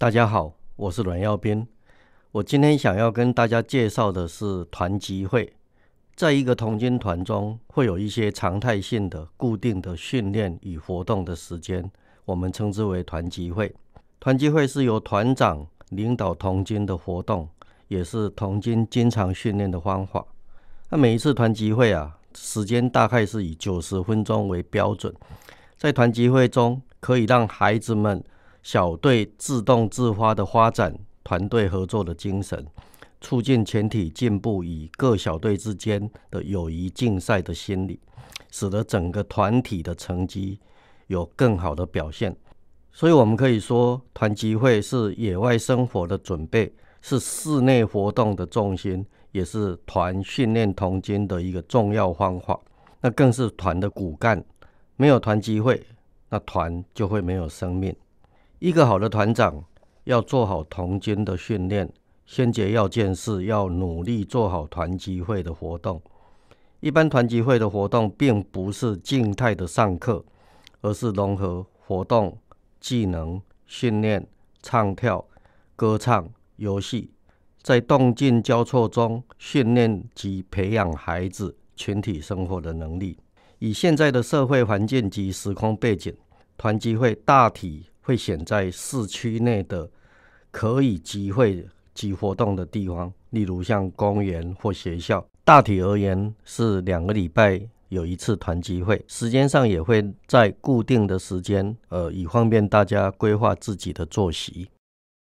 大家好，我是阮耀斌。我今天想要跟大家介绍的是团集会。在一个童军团中，会有一些常态性的、固定的训练与活动的时间，我们称之为团集会。团集会是由团长领导童军的活动，也是童军经常训练的方法。那每一次团集会啊，时间大概是以九十分钟为标准。在团集会中，可以让孩子们。小队自动自发的发展，团队合作的精神，促进全体进步与各小队之间的友谊竞赛的心理，使得整个团体的成绩有更好的表现。所以，我们可以说，团集会是野外生活的准备，是室内活动的重心，也是团训练同军的一个重要方法。那更是团的骨干，没有团集会，那团就会没有生命。一个好的团长要做好童军的训练，先决要件是要努力做好团集会的活动。一般团集会的活动并不是静态的上课，而是融合活动、技能训练、唱跳、歌唱、游戏，在动静交错中训练及培养孩子群体生活的能力。以现在的社会环境及时空背景，团集会大体。会选在市区内的可以集会、集活动的地方，例如像公园或学校。大体而言是两个礼拜有一次团集会，时间上也会在固定的时间，呃，以方便大家规划自己的作息。